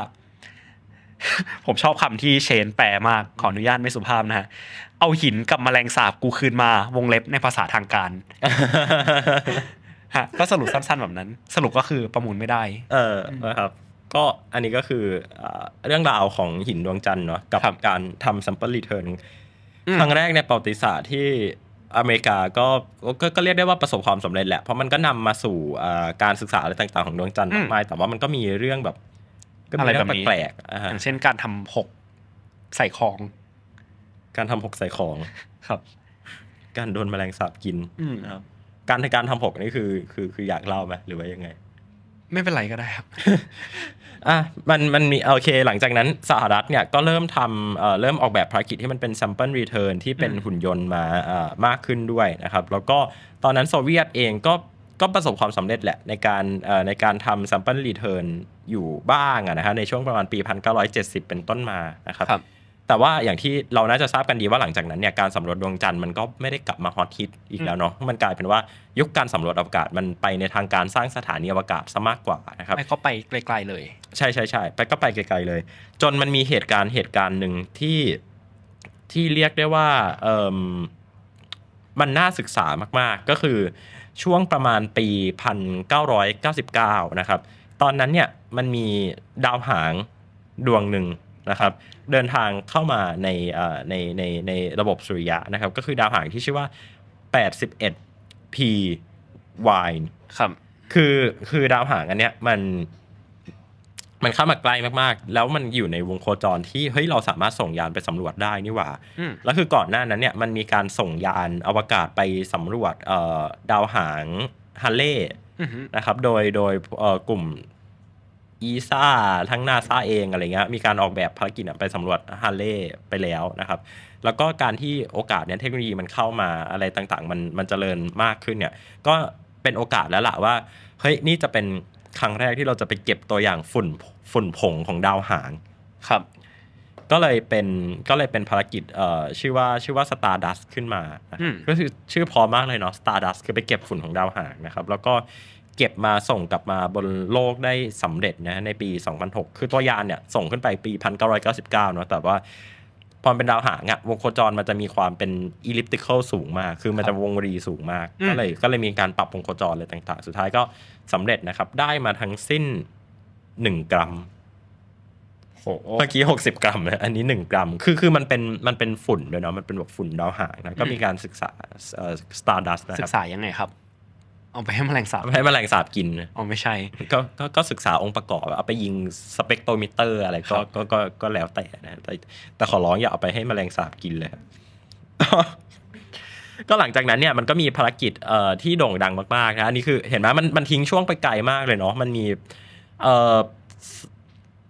ผมชอบคำที่เชนแปลมากขออนุญาตไม่สุภาพนะฮะ เอาหินกับแมลงสาบกูคืนมาวงเล็บในภาษาทางการฮะก็สรุปสั้นๆ แบบนั้น สรุปก็คือประมูลไม่ได้ เออนะครับ ก็อันนี้ก็คือเรื่องราวของหินดวงจันทร์เนาะกับการทำซัมเปิลรีเทิร์นครั้งแรกในประวัติศาสตร์ที่อเมริกาก็ก็เรียกได้ว่าประสบความสำเร็จแหละ เพราะมันก็นำมาสู่การศึกษาอะไรต่างๆของดวงจันทร์มากมายแต่ว่ามันก็มีเรื่องแบบก็มีอะไรแบบนี้แปลกๆอย่างเช่นการทำหกใส่ของ การทำหกใส่ของ ครับ การโดนแมลงสาบกินครับ การในการทำหกนี่คือคือคืออยากเล่าไหมหรือว่ายังไง ไม่เป็นไรก็ได้ครับ อ่ะมันมันมีโอเคหลังจากนั้นสหรัฐเนี่ยก็เริ่มทำเอ่อเริ่มออกแบบภารกิจที่มันเป็น sample return ที่เป็นหุ่นยนต์มาอ่ามากขึ้นด้วยนะครับ แล้วก็ตอนนั้นโซเวียตเองก็ก็ประสบความสำเร็จแหละ ในการในการทำซัมเปิลรีเทิร์นอยู่บ้างนะฮะในช่วงประมาณปี 1970 เป็นต้นมานะครับรบแต่ว่าอย่างที่เราน่าจะทราบกันดีว่าหลังจากนั้นเนี่ยการสำรวจดวงจันทร์มันก็ไม่ได้กลับมาฮอตฮิตอีกแล้วเนาะมันกลายเป็นว่ายุคการสำรวจอวกาศมันไปในทางการสร้างสถานีอวกาศซะมากกว่านะครับไปก็ไปไกลๆเลย ใช่ใช่ใช่ไปก็ไปไกลๆเลย จนมันมีเหตุการณ์เหตุการณ์หนึ่งที่ที่เรียกได้ว่าเออมันน่าศึกษามาก ๆ ก็คือช่วงประมาณปี 1999 นะครับ ตอนนั้นเนี่ยมันมีดาวหางดวงหนึ่งนะครับเดินทางเข้ามาในในในในระบบสุริยะนะครับก็คือดาวหางที่ชื่อว่า 81P Wine ครับ คือคือดาวหางอันเนี้ยมันมันเข้ามาใกล้มากๆ แล้วมันอยู่ในวงโคจรที่ เฮ้ย เราสามารถส่งยานไปสำรวจได้นี่ว่า แล้วคือก่อนหน้านั้นเนี่ยมันมีการส่งยานอวกาศไปสำรวจดาวหางฮัลเล่นะครับ โดยโดยกลุ่มอีซ่าทั้งนาซาเองอะไรเงี้ยมีการออกแบบภารกิจไปสำรวจฮัลเล่ไปแล้วนะครับ แล้วก็การที่โอกาสเนี้ยเทคโนโลยีมันเข้ามาอะไรต่างๆ มันมันเจริญมากขึ้นเนี่ย ก็เป็นโอกาสแล้วล่ะว่าเฮ้ยนี่จะเป็นครั้งแรกที่เราจะไปเก็บตัวอย่างฝุ่นฝุ่นผงของดาวหางครับ ก็เลยเป็นก็เลยเป็นภารกิจเอ่อชื่อว่าชื่อว่า Stardust ขึ้นมาก็คือชื่อพอมากเลยเนาะ Stardust คือไปเก็บฝุ่นของดาวหางนะครับแล้วก็เก็บมาส่งกลับมาบนโลกได้สำเร็จนะในปี 2006 คือตัวยานเนี่ยส่งขึ้นไปปี 1999เนาะแต่ว่าพอเป็นดาวหางอะวงโคจรมันจะมีความเป็นอิลิปติคอลสูงมากคือมันจะวงรีสูงมาก ก็เลย ก็เลยมีการปรับวงโคจรเลยต่างๆ สุดท้ายก็สำเร็จนะครับ ได้มาทั้งสิ้นหนึ่งกรัม เมื่อกี้หกสิบกรัมนะอันนี้หนึ่งกรัม คือคือมันเป็นมันเป็นฝุ่นด้วยเนาะมันเป็นแบบฝุ่นดาวหางนะ ก็มีการศึกษาสตาร์ดัสนะครับศึกษายังไงครับเอาไปให้แมลงสาบให้แมลงสาบกินอ๋อไม่ใช่ก็ก็ศึกษาองค์ประกอบ เอาไปยิงสเปกโตรมิเตอร์อะไรก็ก็ก็แล้วแต่นะแต่แต่ขอร้องอย่าเอาไปให้แมลงสาบกินเลยก็หลังจากนั้นเนี่ยมันก็มีภารกิจเอ่อที่โด่งดังมากๆนะอันนี้คือเห็นไหมมันมันทิ้งช่วงไปไกลมากเลยเนาะมันมีเอ่อ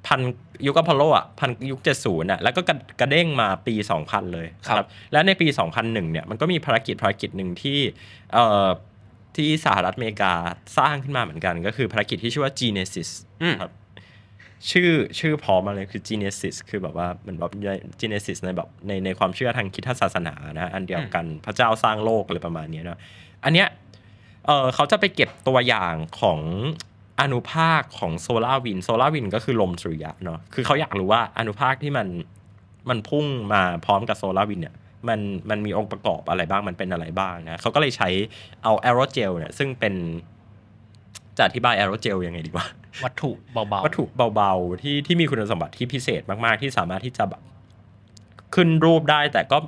พันยุคอพอลโลอ่ะพันยุคเจ็ดศูนย์อ่ะแล้วก็กระเด้งมาปี 2000 เลยครับ และในปี 2001เนี่ยมันก็มีภารกิจภารกิจหนึ่งที่ เอ่อที่สหรัฐอเมริกาสร้างขึ้นมาเหมือนกันก็คือภารกิจที่ชื่อว่า Genesis ครับ ชื่อชื่อพอมาเลยคือ Genesis คือแบบว่าเหมือนแบบ Genesis ในแบบในในความเชื่อทางคิดศาสนานะ อันเดียวกันพระเจ้าสร้างโลกอะไรประมาณนี้นะอันเนี้ยเออเขาจะไปเก็บตัวอย่างของอนุภาคของโซลาวินโซลาวินก็คือลมสุริยะเนาะคือเขาอยากรู้ว่าอนุภาคที่มันมันพุ่งมาพร้อมกับโซลาวินเนี่ยมันมันมีองค์ประกอบอะไรบ้าง มันเป็นอะไรบ้างนะ เขาก็เลยใช้เอาแอโรเจลเนี่ย ซึ่งเป็นจะอธิบายแอโรเจลยังไงดีวะวัตถุเบาๆ วัตถุเบาๆที่ที่มีคุณสมบัติที่พิเศษมาก ๆ ที่สามารถที่จะแบบขึ้นรูปได้แต่ก็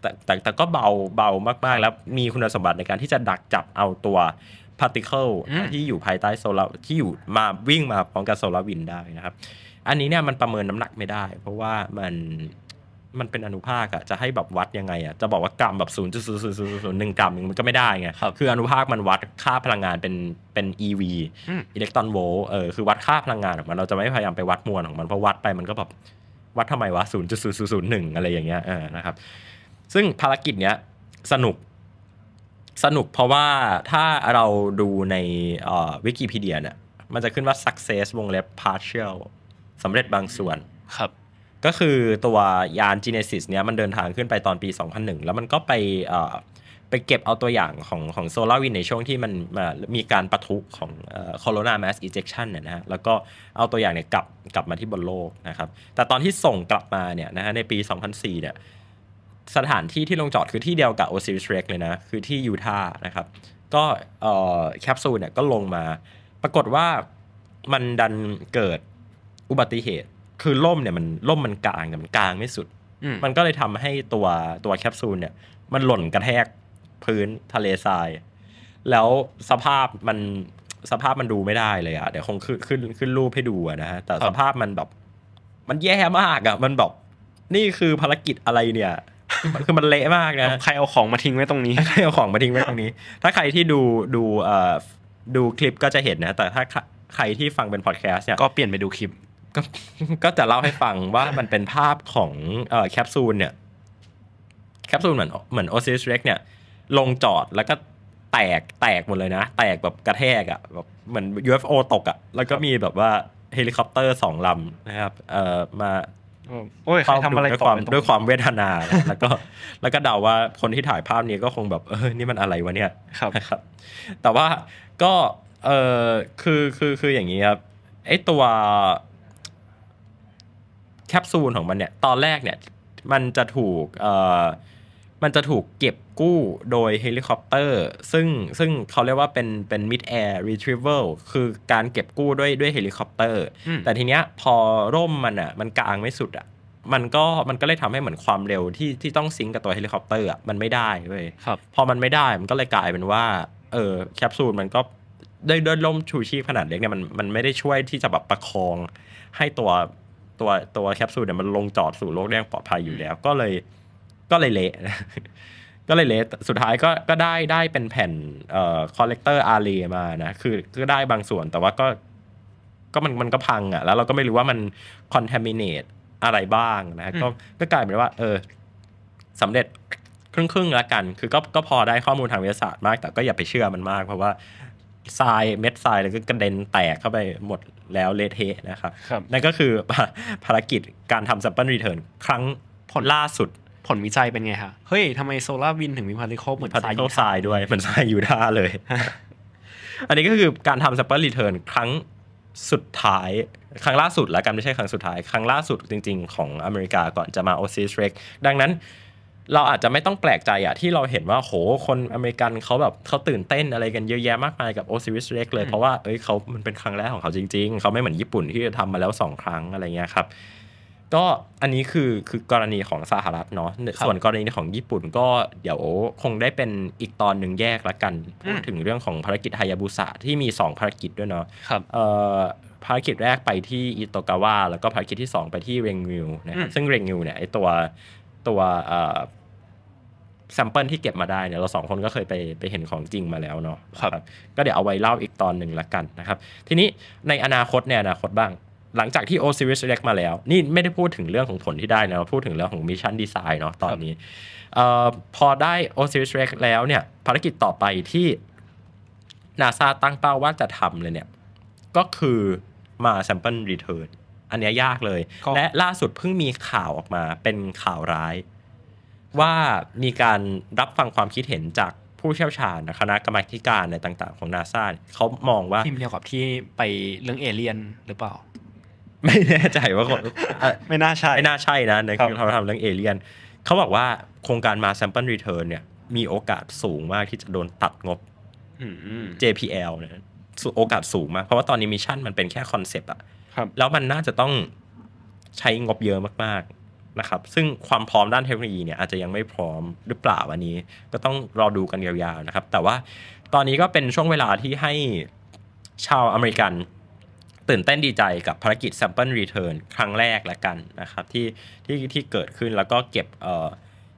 แต่แต่แต่ก็เบาเบามากๆแล้วมีคุณสมบัติในการที่จะดักจับเอาตัวพาร์ติเคิลที่อยู่ภายใต้โซลาที่อยู่มาวิ่งมาพร้อมกับโซลาวินได้นะครับ อันนี้เนี่ยมันประเมินน้ำหนักไม่ได้ เพราะว่ามันมันเป็นอนุภาคอะจะให้แบบวัดยังไงอะจะบอกว่ากรัมแบบศูนย์จุดศูนย์ศูนย์ศูนย์ศูนย์หนึ่งกรัมมันก็ไม่ได้ไง คืออนุภาคมันวัดค่าพลังงานเป็นเป็น EV อิเล็กตรอนโวลต์เออ คือวัดค่าพลังงานของมันเราจะไม่พยายามไปวัดมวลของมัน เพราะวัดไปมันก็แบบวัดทำไมวะศูนย์จุดศูนย์ศูนย์หนึ่งอะไรอย่างเงี้ยเออนะครับ ซึ่งภารกิจเนี้ย สนุก สนุกเพราะว่าถ้าเราดูในวิกิพีเดียเนี่ยมันจะขึ้นว่า success วงเล็บ partial สำเร็จบางส่วนครับก็คือตัวยานจีเนซิสเนี้ยมันเดินทางขึ้นไปตอนปี 2001 แล้วมันก็ไปไปเก็บเอาตัวอย่างของของโซลาร์วินในช่วงที่มันมีการประทุของโคโรนาแมสอิเจคชันเนี่ยนะฮะแล้วก็เอาตัวอย่างเนี่ยกลับกลับมาที่บนโลกนะครับแต่ตอนที่ส่งกลับมาเนี่ยนะฮะในปี 2004 เนี่ยสถานที่ที่ลงจอดคือที่เดียวกับโอซิลิสเร็กเลยนะ คือที่ยูทาห์นะครับก็แคปซูลเนี่ยก็ลงมาปรากฏว่ามันดันเกิดอุบัติเหตุคือล่มเนี่ยมันล่มมันกลางแต่มันกลางไม่สุด มันก็เลยทำให้ตัวตัวแคปซูลเนี่ย มันหล่นกระแทกพื้นทะเลทราย แล้วสภาพมันสภาพมันดูไม่ได้เลยอะเดี๋ยวคงขึ้นขึ้นขึ้นรูปให้ดูนะฮะแต่สภาพมันแบบมันแย่มากอะมันแบบนี่คือภารกิจอะไรเนี่ยคือมันเละมากนะใครเอาของมาทิ้งไว้ตรงนี้ ใครเอาของมาทิ้งไว้ตรงนี้ ถ้าใครที่ดูดูเอ่อดูคลิปก็จะเห็นนะแต่ถ้าใครที่ฟังเป็นพอดแคสต์เนี่ยก็เปลี่ยนไปดูคลิปก็จะเล่าให้ฟังว่ามันเป็นภาพของแคปซูลเนี่ยแคปซูลเหมือนเหมือนโอซิสเร็กเนี่ย ลงจอดแล้วก็แตกแตกหมดเลยนะ แตกแบบกระแทกอะ่ะแบบเหมือน UFO ตกอะ่ะแล้วก็มีแบบว่าเฮลิคอปเตอร์สองลำนะครับเอ่อมา โอ้ยเขาทำอะไรด้วยความด้วยความเวทนา แล้วก็แล้วก็เดาว่าคนที่ถ่ายภาพนี้ก็คงแบบ เออนี่มันอะไรวะเนี่ย ครับครับ แต่ว่าก็เออคือคือคืออย่างนี้ครับไอตัวแคปซูลของมันเนี่ย ตอนแรกเนี่ยมันจะถูกเอ่อมันจะถูกเก็บกู้โดยเฮลิคอปเตอร์ ซึ่งซึ่งเขาเรียกว่าเป็นเป็นมิดแอร์รีทรีเวลคือการเก็บกู้ด้วยด้วยเฮลิคอปเตอร์แต่ทีเนี้ยพอร่มมันอ่ะมันกลางไม่สุด อ่ะ มันก็มันก็เลยทำให้เหมือนความเร็วที่ที่ต้องซิงกับตัวเฮลิคอปเตอร์อ่ะมันไม่ได้เว้ยพอมันไม่ได้มันก็เลยกลายเป็นว่า เออแคปซูลมันก็ด้วยด้วยล่มชูชีพขนาดเล็กเนี่ยมันมันไม่ได้ช่วยที่จะแบบประคองให้ตัวตัวตัวแคปซูลเนี่ยมันลงจอดสู่โลกได้อย่างปลอดภัยอยู่แล้ว ก็เลยก็เลยเละก็เลยเละ สุดท้ายก็ก็ได้ได้เป็นแผ่นเอ่อคอลเลกเตอร์อารีมานะ คือ ก็ได้บางส่วนแต่ว่าก็ ก็มันมันก็พังอ่ะแล้วเราก็ไม่รู้ว่ามันคอนแทมิเนตอะไรบ้างนะ ก็ก็กลายเป็นว่า เออสำเร็จครึ่งๆแล้วกัน คือก็ก็พอได้ข้อมูลทางวิทยาศาสตร์มาก แต่ก็อย่าไปเชื่อมันมาก เพราะว่าทรายเม็ดทรายแล้วก็กระเด็นแตกเข้าไปหมดแล้วเละเทะนะครับนั่นก็คือภารกิจการทำซัพเปร์รีเทิร์นครั้งผลล่าสุดผลวิจัยเป็นไงคะเฮ้ยทำไมโซลาร์วิน ถึงมีพาริเคิเหมือนทรายทรายด้วยเหมือนทรายอยู่ท่าเลย อันนี้ก็คือการทำซัพเปอร์รีเทิร์นครั้งสุดท้าย ครั้งล่าสุดแล้วกันไม่ใช่ครั้งสุดท้าย ครั้งล่าสุดจริงๆ ของอเมริกาก่อนจะมาโอซิสเร็กดังนั้นเราอาจจะไม่ต้องแปลกใจอะที่เราเห็นว่าโหคนอเมริกันเขาแบบเขาตื่นเต้นอะไรกันเยอะแยะมากมายกับโอซิวิสเล็กเลยเพราะว่าเอ้ยเขามันเป็นครั้งแรกของเขาจริงๆ เขาไม่เหมือนญี่ปุ่นที่ทำมาแล้ว 2 ครั้งอะไรเงี้ยครับ ก็อันนี้คือคือกรณีของสหรัฐเนาะส่วนกรณีของญี่ปุ่นก็เดี๋ยวคงได้เป็นอีกตอนหนึ่งแยกละกันพูดถึงเรื่องของภารกิจไฮยาบุสะที่มี2ภารกิจด้วยเนาะภารกิจแรกไปที่อิโตกาวะแล้วก็ภารกิจที่2ไปที่เรงิวนะซึ่งเรงิวเนี่ยไอตัวตัวสัมเปิลที่เก็บมาได้เนี่ยเราสองคนก็เคยไปไปเห็นของจริงมาแล้วเนาะครับก็เดี๋ยวเอาไว้เล่าอีกตอนหนึ่งละกันนะครับ ทีนี้ในอนาคตเนี่ยอนาคตบ้าง หลังจากที่ O s i r i s r e x มาแล้ว นี่ไม่ได้พูดถึงเรื่องของผลที่ได้นะเราพูดถึงเรื่องของมิชชั่นดีไซน์เนาะตอนนี้อพอได้ O s i r i s r e x แล้วเนี่ยภารกิจต่อไปที่นาซาตั้งเป้าว่าจะทำเลยเนี่ยก็คือมาเปิลรีเทิร์นอันนี้ยากเลย และล่าสุดเพิ่งมีข่าวออกมา เป็นข่าวร้าย ว่ามีการรับฟังความคิดเห็นจากผู้เชี่ยวชาญคณะกรรมการในต่างๆ ของนาซาเขามองว่าทีมเดียวกับที่ไปเรื่องเอเลียนหรือเปล่า ไม่แน่ใจว่า ไม่น่าใช่ไม่น่าใช่นะในที่เขาทำเรื่องเอเลียนเขาบอกว่าโครงการมาแซมเปิลรีเทิร์นเนี่ย มีโอกาสสูงมาก ที่จะโดนตัดงบ JPL เนี่ยโอกาสสูงมากเพราะว่าตอนนี้มิชชั่นมันเป็นแค่คอนเซปต์อะแล้วมันน่าจะต้องใช้งบเยอะมากๆนะครับซึ่งความพร้อมด้านเทคโนโลยีเนี่ยอาจจะยังไม่พร้อมหรือเปล่าวันนี้ ก็ต้องรอดูกันยาวๆนะครับ แต่ว่าตอนนี้ก็เป็นช่วงเวลาที่ให้ชาวอเมริกันตื่นเต้นดีใจกับภารกิจ Sample Return ครั้งแรกแล้วกันนะครับที่ที่ที่เกิดขึ้นแล้วก็เก็บ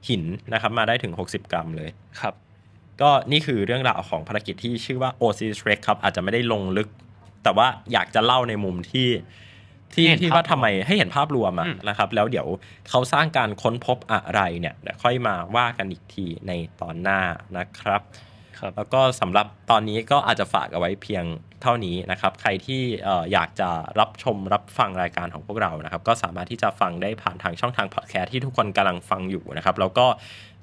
หินนะครับมาได้ถึง 60 กรัมเลยครับก็นี่คือเรื่องราวของภารกิจที่ชื่อว่า o s i s r e x ครับอาจจะไม่ได้ลงลึกแต่ว่าอยากจะเล่าในมุมที่ที่ที่ว่าทำไมให้เห็นภาพรวมอะนะครับ แล้วเดี๋ยวเขาสร้างการค้นพบอะไรเนี่ยเดี๋ยวค่อยมาว่ากันอีกทีในตอนหน้านะครับ ครับ แล้วก็สำหรับตอนนี้ก็อาจจะฝากเอาไว้เพียงเท่านี้นะครับ ใครที่อยากจะรับชมรับฟังรายการของพวกเรานะครับ ก็สามารถที่จะฟังได้ผ่านทางช่องทางพอดแคสต์ที่ทุกคนกำลังฟังอยู่นะครับ แล้วก็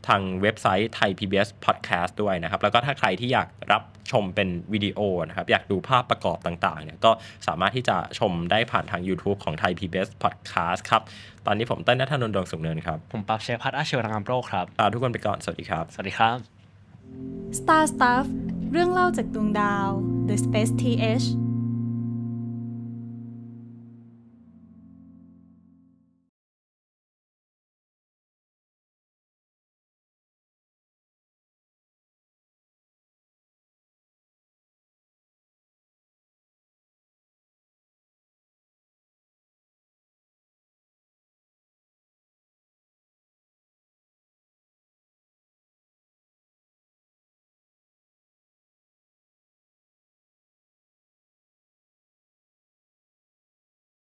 ทางเว็บไซต์ไทย PBS Podcast ด้วยนะครับ แล้วก็ถ้าใครที่อยากรับชมเป็นวิดีโอนะครับ อยากดูภาพประกอบต่างๆเนี่ยก็สามารถที่จะชมได้ผ่านทาง YouTube ของไทย PBS Podcast ครับ ตอนนี้ผมเต้นนัทนนท์ดวงสุขเนินครับ ผมปร๊บเชฟพัฒอาเชวรังอัมโรคครับลาทุกคนไปก่อนสวัสดีครับ สวัสดีครับ Star Stuff เรื่องเล่าจากดวงดาว The Space TH